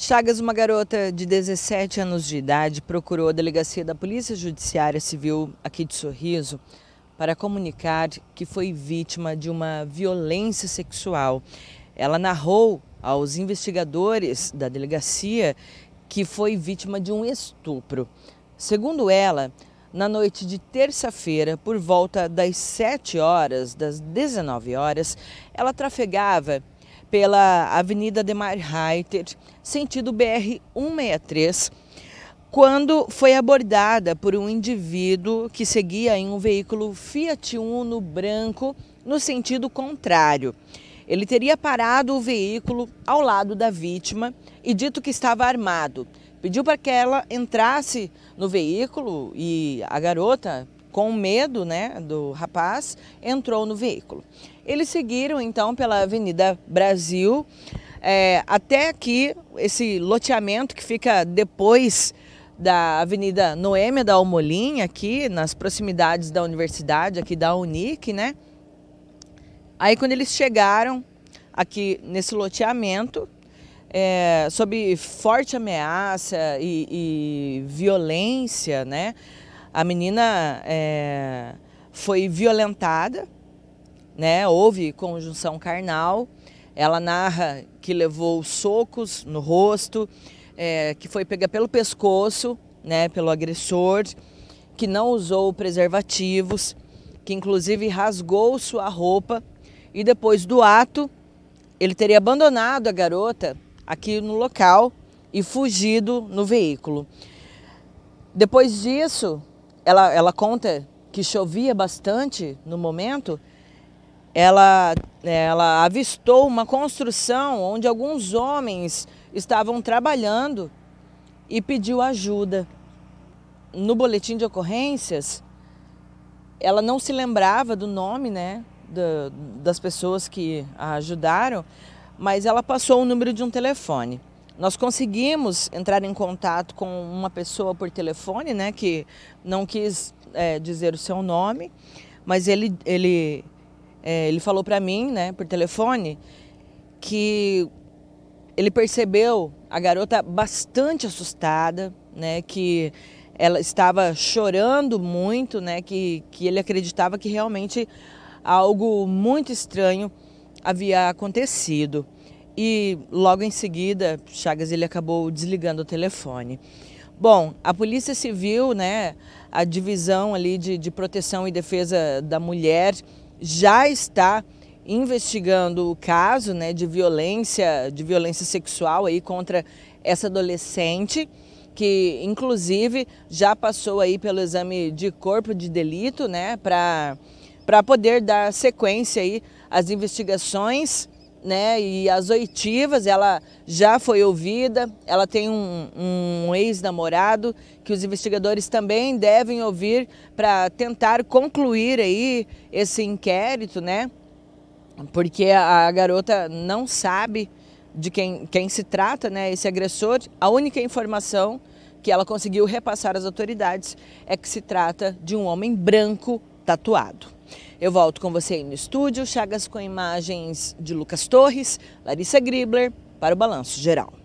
Chagas, uma garota de 17 anos de idade, procurou a delegacia da Polícia Judiciária Civil aqui de Sorriso para comunicar que foi vítima de uma violência sexual. Ela narrou aos investigadores da delegacia que foi vítima de um estupro. Segundo ela, na noite de terça-feira, por volta das 7 horas, das 19 horas, ela trafegava pela Avenida Demar Reiter, sentido BR 163, quando foi abordada por um indivíduo que seguia em um veículo Fiat Uno branco no sentido contrário. Ele teria parado o veículo ao lado da vítima e dito que estava armado. Pediu para que ela entrasse no veículo e a garota com medo né, do rapaz, entrou no veículo. Eles seguiram então pela Avenida Brasil é, até aqui, esse loteamento que fica depois da Avenida Noêmia da Almolim, aqui nas proximidades da universidade, aqui da Unic, né? Aí quando eles chegaram aqui nesse loteamento, é, sob forte ameaça e, e violência, né? A menina é, foi violentada, né? houve conjunção carnal. Ela narra que levou socos no rosto, é, que foi pega pelo pescoço, né, pelo agressor, que não usou preservativos, que inclusive rasgou sua roupa e depois do ato ele teria abandonado a garota aqui no local e fugido no veículo. Depois disso, ela, ela conta que chovia bastante no momento, ela, é, ela avistou uma construção onde alguns homens estavam trabalhando e pediu ajuda. No boletim de ocorrências, ela não se lembrava do nome né, das pessoas que a ajudaram, mas ela passou o número de um telefone. Nós conseguimos entrar em contato com uma pessoa por telefone, né, que não quis é, dizer o seu nome, mas ele, ele, é, ele falou para mim, né, por telefone, que ele percebeu a garota bastante assustada, né, que ela estava chorando muito, né, que, que ele acreditava que realmente algo muito estranho havia acontecido e logo em seguida, Chagas ele acabou desligando o telefone. Bom, a Polícia Civil, né, a divisão ali de, de proteção e defesa da mulher já está investigando o caso, né, de violência, de violência sexual aí contra essa adolescente que inclusive já passou aí pelo exame de corpo de delito, né, para para poder dar sequência aí às investigações né? E as oitivas, ela já foi ouvida, ela tem um, um ex-namorado que os investigadores também devem ouvir para tentar concluir aí esse inquérito, né? Porque a, garota não sabe de quem, quem se trata, né? Esse agressor, a única informação que ela conseguiu repassar às autoridades é que se trata de um homem branco tatuado. Eu volto com você aí no estúdio, Chagas com imagens de Lucas Torres, Larissa Gribler, para o Balanço Geral.